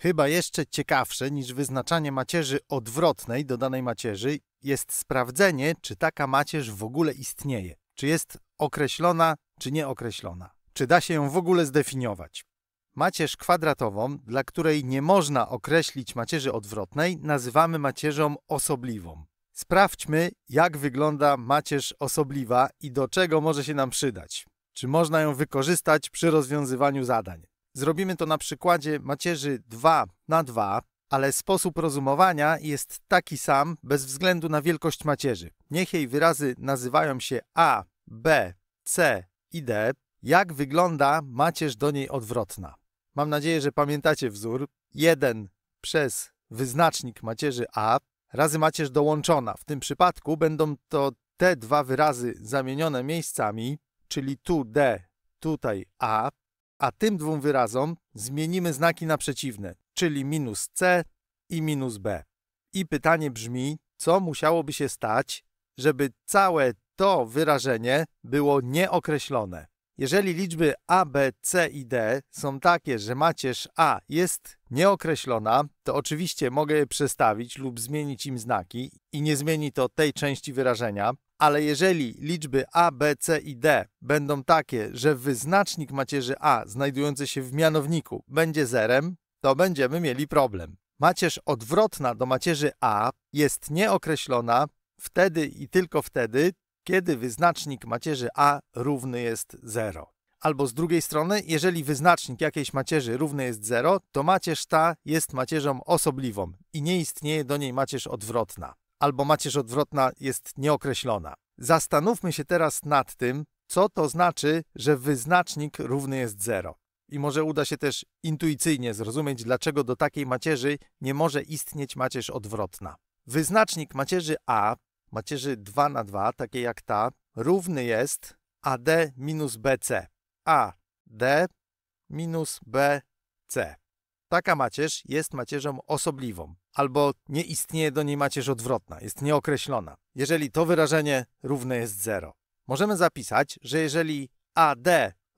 Chyba jeszcze ciekawsze niż wyznaczanie macierzy odwrotnej do danej macierzy jest sprawdzenie, czy taka macierz w ogóle istnieje, czy jest określona, czy nieokreślona, czy da się ją w ogóle zdefiniować. Macierz kwadratową, dla której nie można określić macierzy odwrotnej, nazywamy macierzą osobliwą. Sprawdźmy, jak wygląda macierz osobliwa i do czego może się nam przydać. Czy można ją wykorzystać przy rozwiązywaniu zadań? Zrobimy to na przykładzie macierzy 2 na 2, ale sposób rozumowania jest taki sam bez względu na wielkość macierzy. Niech jej wyrazy nazywają się A, B, C i D. Jak wygląda macierz do niej odwrotna? Mam nadzieję, że pamiętacie wzór. 1 przez wyznacznik macierzy A razy macierz dołączona. W tym przypadku będą to te dwa wyrazy zamienione miejscami, czyli tu D, tutaj A, a tym dwóm wyrazom zmienimy znaki na przeciwne, czyli minus c i minus b. I pytanie brzmi, co musiałoby się stać, żeby całe to wyrażenie było nieokreślone. Jeżeli liczby A, B, C i D są takie, że macierz A jest nieokreślona, to oczywiście mogę je przestawić lub zmienić im znaki i nie zmieni to tej części wyrażenia, ale jeżeli liczby A, B, C i D będą takie, że wyznacznik macierzy A znajdujący się w mianowniku będzie zerem, to będziemy mieli problem. Macierz odwrotna do macierzy A jest nieokreślona wtedy i tylko wtedy, kiedy wyznacznik macierzy A równy jest 0. Albo z drugiej strony, jeżeli wyznacznik jakiejś macierzy równy jest 0, to macierz ta jest macierzą osobliwą i nie istnieje do niej macierz odwrotna, albo macierz odwrotna jest nieokreślona. Zastanówmy się teraz nad tym, co to znaczy, że wyznacznik równy jest 0. I może uda się też intuicyjnie zrozumieć, dlaczego do takiej macierzy nie może istnieć macierz odwrotna. Wyznacznik macierzy A macierzy 2 na 2, takiej jak ta, równy jest AD minus BC. AD minus BC. Taka macierz jest macierzą osobliwą, albo nie istnieje do niej macierz odwrotna, jest nieokreślona, jeżeli to wyrażenie równe jest 0. Możemy zapisać, że jeżeli AD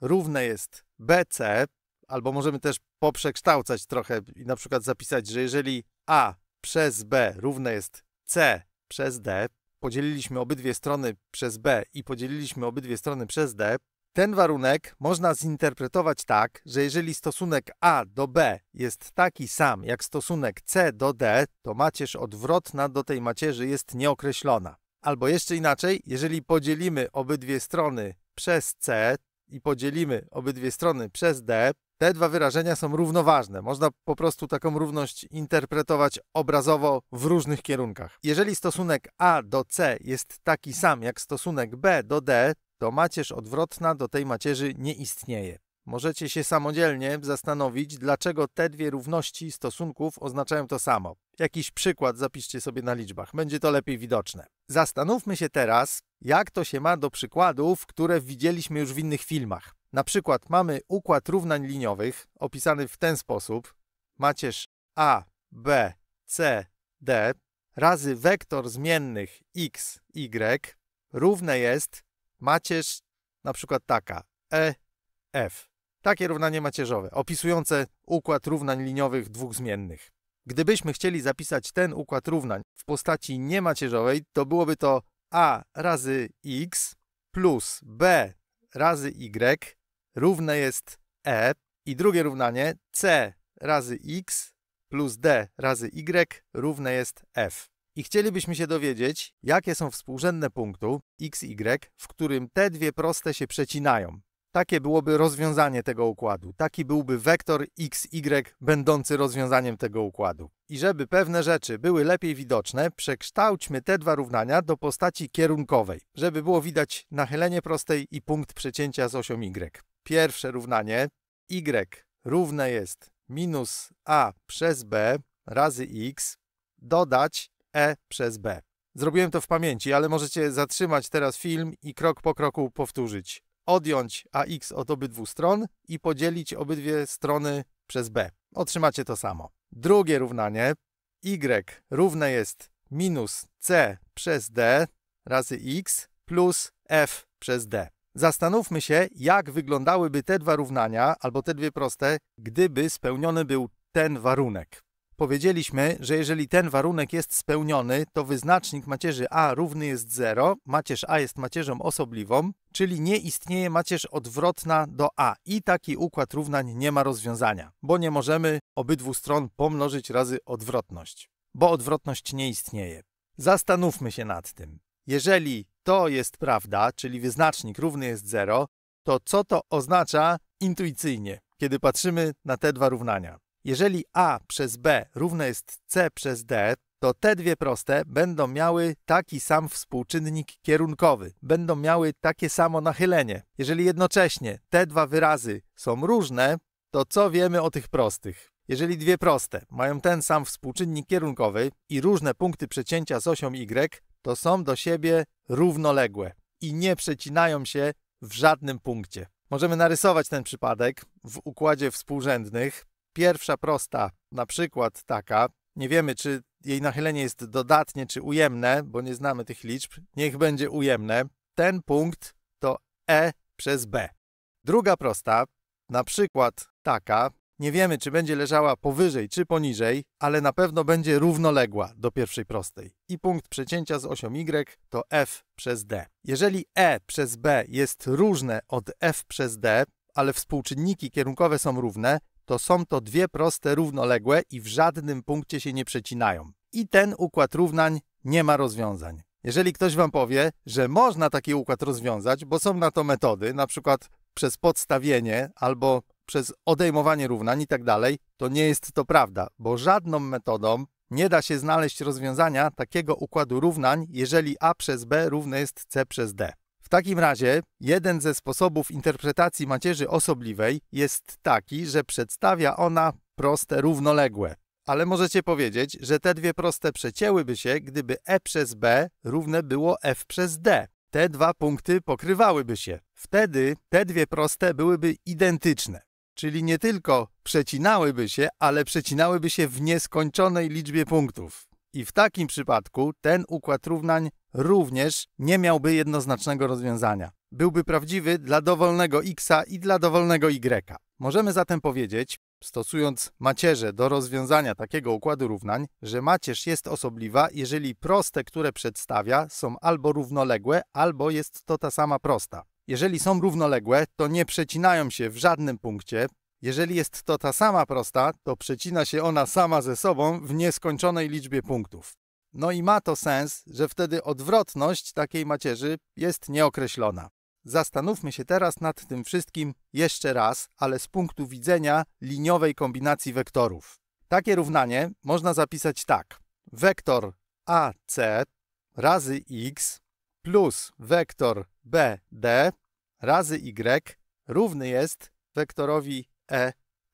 równe jest BC, albo możemy też poprzekształcać trochę i na przykład zapisać, że jeżeli A przez B równe jest C przez D, podzieliliśmy obydwie strony przez B i podzieliliśmy obydwie strony przez D, ten warunek można zinterpretować tak, że jeżeli stosunek A do B jest taki sam jak stosunek C do D, to macierz odwrotna do tej macierzy jest nieokreślona. Albo jeszcze inaczej, jeżeli podzielimy obydwie strony przez C i podzielimy obydwie strony przez D, te dwa wyrażenia są równoważne. Można po prostu taką równość interpretować obrazowo w różnych kierunkach. Jeżeli stosunek A do C jest taki sam jak stosunek B do D, to macierz odwrotna do tej macierzy nie istnieje. Możecie się samodzielnie zastanowić, dlaczego te dwie równości stosunków oznaczają to samo. Jakiś przykład zapiszcie sobie na liczbach, będzie to lepiej widoczne. Zastanówmy się teraz, jak to się ma do przykładów, które widzieliśmy już w innych filmach. Na przykład mamy układ równań liniowych opisany w ten sposób. Macierz A, B, C, D razy wektor zmiennych x, y równe jest macierz na przykład taka E, F. Takie równanie macierzowe, opisujące układ równań liniowych dwóch zmiennych. Gdybyśmy chcieli zapisać ten układ równań w postaci niemacierzowej, to byłoby to a razy x plus b razy y równe jest e i drugie równanie c razy x plus d razy y równe jest f. I chcielibyśmy się dowiedzieć, jakie są współrzędne punktu x, y, w którym te dwie proste się przecinają. Takie byłoby rozwiązanie tego układu. Taki byłby wektor x, y będący rozwiązaniem tego układu. I żeby pewne rzeczy były lepiej widoczne, przekształćmy te dwa równania do postaci kierunkowej, żeby było widać nachylenie prostej i punkt przecięcia z osią y. Pierwsze równanie y równe jest minus a przez b razy x dodać e przez b. Zrobiłem to w pamięci, ale możecie zatrzymać teraz film i krok po kroku powtórzyć. Odjąć ax od obydwu stron i podzielić obydwie strony przez b. Otrzymacie to samo. Drugie równanie y równe jest minus c przez d razy x plus f przez d. Zastanówmy się, jak wyglądałyby te dwa równania, albo te dwie proste, gdyby spełniony był ten warunek. Powiedzieliśmy, że jeżeli ten warunek jest spełniony, to wyznacznik macierzy A równy jest 0, macierz A jest macierzą osobliwą, czyli nie istnieje macierz odwrotna do A i taki układ równań nie ma rozwiązania, bo nie możemy obydwu stron pomnożyć razy odwrotność, bo odwrotność nie istnieje. Zastanówmy się nad tym. Jeżeli to jest prawda, czyli wyznacznik równy jest 0, to co to oznacza intuicyjnie, kiedy patrzymy na te dwa równania? Jeżeli a przez b równe jest c przez d, to te dwie proste będą miały taki sam współczynnik kierunkowy, będą miały takie samo nachylenie. Jeżeli jednocześnie te dwa wyrazy są różne, to co wiemy o tych prostych? Jeżeli dwie proste mają ten sam współczynnik kierunkowy i różne punkty przecięcia z osią y, to są do siebie równoległe i nie przecinają się w żadnym punkcie. Możemy narysować ten przypadek w układzie współrzędnych. Pierwsza prosta, na przykład taka, nie wiemy czy jej nachylenie jest dodatnie czy ujemne, bo nie znamy tych liczb, niech będzie ujemne. Ten punkt to E przez B. Druga prosta, na przykład taka, nie wiemy, czy będzie leżała powyżej czy poniżej, ale na pewno będzie równoległa do pierwszej prostej. I punkt przecięcia z osią Y to F przez D. Jeżeli E przez B jest różne od F przez D, ale współczynniki kierunkowe są równe, to są to dwie proste równoległe i w żadnym punkcie się nie przecinają. I ten układ równań nie ma rozwiązań. Jeżeli ktoś Wam powie, że można taki układ rozwiązać, bo są na to metody, na przykład przez podstawienie albo przez odejmowanie równań i tak dalej, to nie jest to prawda, bo żadną metodą nie da się znaleźć rozwiązania takiego układu równań, jeżeli a przez b równe jest c przez d. W takim razie jeden ze sposobów interpretacji macierzy osobliwej jest taki, że przedstawia ona proste równoległe. Ale możecie powiedzieć, że te dwie proste przecięłyby się, gdyby e przez b równe było f przez d. Te dwa punkty pokrywałyby się. Wtedy te dwie proste byłyby identyczne. Czyli nie tylko przecinałyby się, ale przecinałyby się w nieskończonej liczbie punktów. I w takim przypadku ten układ równań również nie miałby jednoznacznego rozwiązania. Byłby prawdziwy dla dowolnego x i dla dowolnego y. Możemy zatem powiedzieć, stosując macierze do rozwiązania takiego układu równań, że macierz jest osobliwa, jeżeli proste, które przedstawia, są albo równoległe, albo jest to ta sama prosta. Jeżeli są równoległe, to nie przecinają się w żadnym punkcie. Jeżeli jest to ta sama prosta, to przecina się ona sama ze sobą w nieskończonej liczbie punktów. No i ma to sens, że wtedy odwrotność takiej macierzy jest nieokreślona. Zastanówmy się teraz nad tym wszystkim jeszcze raz, ale z punktu widzenia liniowej kombinacji wektorów. Takie równanie można zapisać tak. Wektor AC razy x plus wektor BD razy Y równy jest wektorowi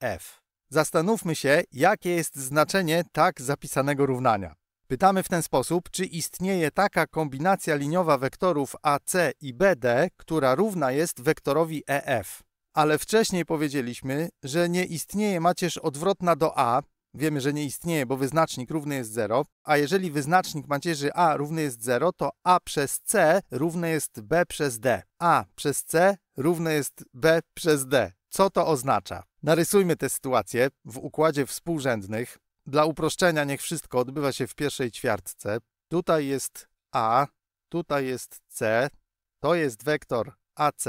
EF. Zastanówmy się, jakie jest znaczenie tak zapisanego równania. Pytamy w ten sposób, czy istnieje taka kombinacja liniowa wektorów AC i BD, która równa jest wektorowi EF. Ale wcześniej powiedzieliśmy, że nie istnieje macierz odwrotna do A, wiemy, że nie istnieje, bo wyznacznik równy jest 0, a jeżeli wyznacznik macierzy A równy jest 0, to A przez C równe jest B przez D. A przez C równe jest B przez D. Co to oznacza? Narysujmy tę sytuację w układzie współrzędnych. Dla uproszczenia niech wszystko odbywa się w pierwszej ćwiartce. Tutaj jest A, tutaj jest C, to jest wektor AC.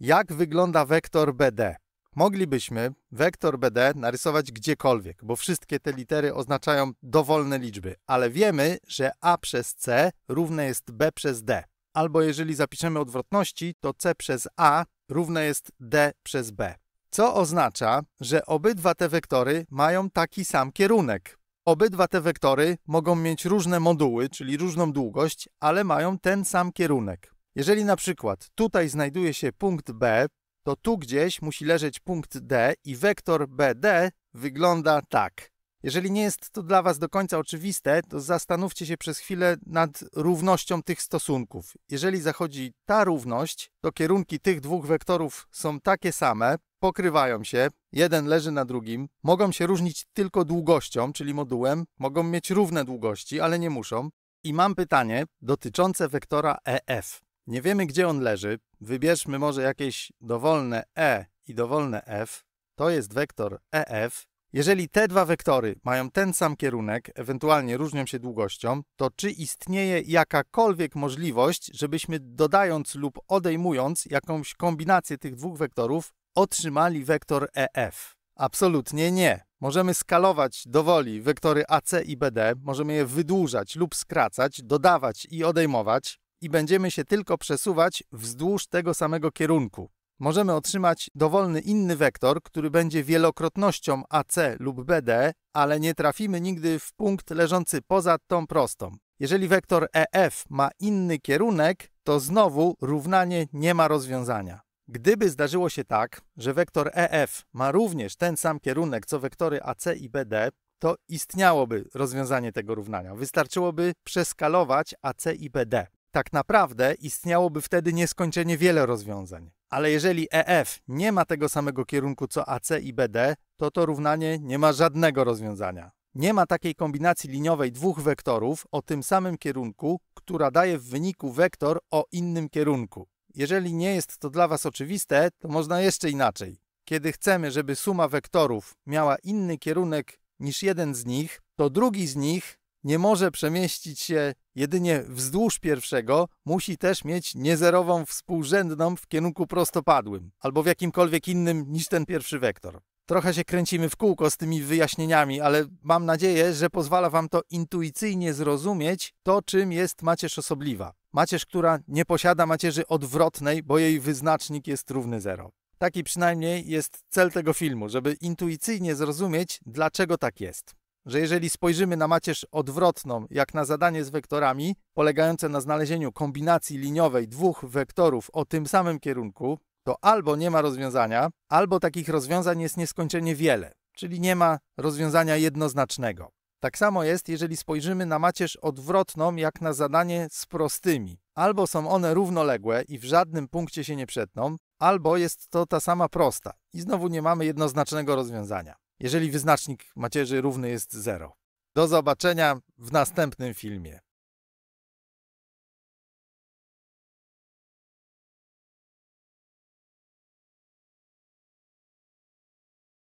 Jak wygląda wektor BD? moglibyśmy wektor BD narysować gdziekolwiek, bo wszystkie te litery oznaczają dowolne liczby, ale wiemy, że A przez C równe jest B przez D. Albo jeżeli zapiszemy odwrotności, to C przez A równe jest D przez B. Co oznacza, że obydwa te wektory mają taki sam kierunek. Obydwa te wektory mogą mieć różne moduły, czyli różną długość, ale mają ten sam kierunek. Jeżeli na przykład tutaj znajduje się punkt B, to tu gdzieś musi leżeć punkt D i wektor BD wygląda tak. Jeżeli nie jest to dla Was do końca oczywiste, to zastanówcie się przez chwilę nad równością tych stosunków. Jeżeli zachodzi ta równość, to kierunki tych dwóch wektorów są takie same, pokrywają się, jeden leży na drugim, mogą się różnić tylko długością, czyli modułem, mogą mieć równe długości, ale nie muszą. I mam pytanie dotyczące wektora EF. Nie wiemy, gdzie on leży. Wybierzmy może jakieś dowolne E i dowolne F. To jest wektor EF. Jeżeli te dwa wektory mają ten sam kierunek, ewentualnie różnią się długością, to czy istnieje jakakolwiek możliwość, żebyśmy dodając lub odejmując jakąś kombinację tych dwóch wektorów, otrzymali wektor EF? Absolutnie nie. Możemy skalować dowoli wektory AC i BD, możemy je wydłużać lub skracać, dodawać i odejmować i będziemy się tylko przesuwać wzdłuż tego samego kierunku. Możemy otrzymać dowolny inny wektor, który będzie wielokrotnością AC lub BD, ale nie trafimy nigdy w punkt leżący poza tą prostą. Jeżeli wektor EF ma inny kierunek, to znowu równanie nie ma rozwiązania. Gdyby zdarzyło się tak, że wektor EF ma również ten sam kierunek co wektory AC i BD, to istniałoby rozwiązanie tego równania. Wystarczyłoby przeskalować AC i BD tak naprawdę istniałoby wtedy nieskończenie wiele rozwiązań. Ale jeżeli EF nie ma tego samego kierunku co AC i BD, to to równanie nie ma żadnego rozwiązania. Nie ma takiej kombinacji liniowej dwóch wektorów o tym samym kierunku, która daje w wyniku wektor o innym kierunku. Jeżeli nie jest to dla Was oczywiste, to można jeszcze inaczej. Kiedy chcemy, żeby suma wektorów miała inny kierunek niż jeden z nich, to drugi z nich nie może przemieścić się jedynie wzdłuż pierwszego musi też mieć niezerową współrzędną w kierunku prostopadłym albo w jakimkolwiek innym niż ten pierwszy wektor. Trochę się kręcimy w kółko z tymi wyjaśnieniami, ale mam nadzieję, że pozwala Wam to intuicyjnie zrozumieć to, czym jest macierz osobliwa. Macierz, która nie posiada macierzy odwrotnej, bo jej wyznacznik jest równy zero. Taki przynajmniej jest cel tego filmu, żeby intuicyjnie zrozumieć, dlaczego tak jest że jeżeli spojrzymy na macierz odwrotną, jak na zadanie z wektorami, polegające na znalezieniu kombinacji liniowej dwóch wektorów o tym samym kierunku, to albo nie ma rozwiązania, albo takich rozwiązań jest nieskończenie wiele, czyli nie ma rozwiązania jednoznacznego. Tak samo jest, jeżeli spojrzymy na macierz odwrotną, jak na zadanie z prostymi. Albo są one równoległe i w żadnym punkcie się nie przetną, albo jest to ta sama prosta i znowu nie mamy jednoznacznego rozwiązania jeżeli wyznacznik macierzy równy jest 0. Do zobaczenia w następnym filmie.